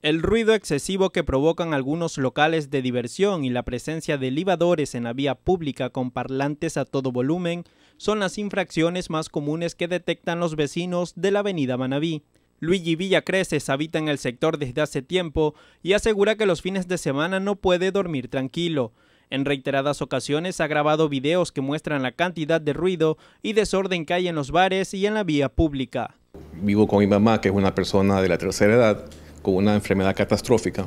El ruido excesivo que provocan algunos locales de diversión y la presencia de libadores en la vía pública con parlantes a todo volumen son las infracciones más comunes que detectan los vecinos de la avenida Manabí. Luigi Villacreses habita en el sector desde hace tiempo y asegura que los fines de semana no puede dormir tranquilo. En reiteradas ocasiones ha grabado videos que muestran la cantidad de ruido y desorden que hay en los bares y en la vía pública. Vivo con mi mamá, que es una persona de la tercera edad, con una enfermedad catastrófica.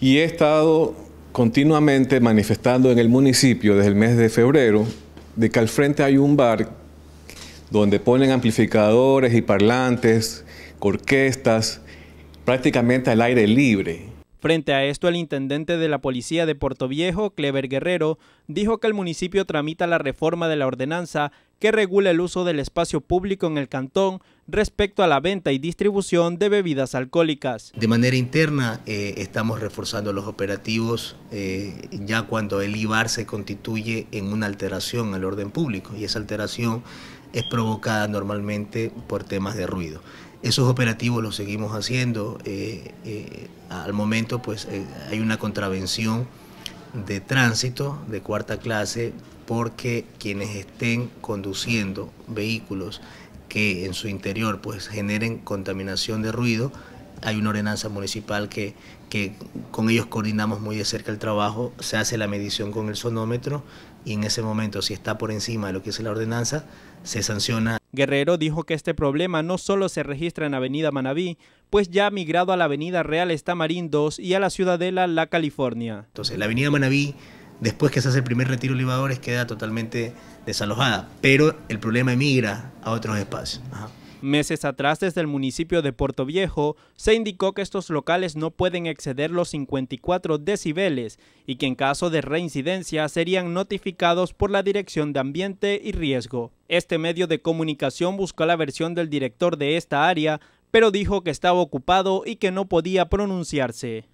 Y he estado continuamente manifestando en el municipio desde el mes de febrero de que al frente hay un bar donde ponen amplificadores y parlantes, orquestas, prácticamente al aire libre. Frente a esto, el intendente de la policía de Puerto Viejo, Clever Guerrero, dijo que el municipio tramita la reforma de la ordenanza que regula el uso del espacio público en el cantón respecto a la venta y distribución de bebidas alcohólicas. De manera interna eh, estamos reforzando los operativos eh, ya cuando el IBAR se constituye en una alteración al orden público y esa alteración es provocada normalmente por temas de ruido. Esos operativos los seguimos haciendo, eh, al momento pues hay una contravención de tránsito de cuarta clase porque quienes estén conduciendo vehículos que en su interior pues generen contaminación de ruido, hay una ordenanza municipal que, que con ellos coordinamos muy de cerca el trabajo, se hace la medición con el sonómetro y en ese momento si está por encima de lo que es la ordenanza, se sanciona. Guerrero dijo que este problema no solo se registra en Avenida Manabí, pues ya ha migrado a la Avenida Real Estamarín 2 y a la Ciudadela La California. Entonces, la Avenida Manabí, después que se hace el primer retiro de queda totalmente desalojada, pero el problema emigra a otros espacios. Meses atrás, desde el municipio de Puerto Viejo, se indicó que estos locales no pueden exceder los 54 decibeles y que en caso de reincidencia serían notificados por la Dirección de Ambiente y Riesgo. Este medio de comunicación buscó la versión del director de esta área, pero dijo que estaba ocupado y que no podía pronunciarse.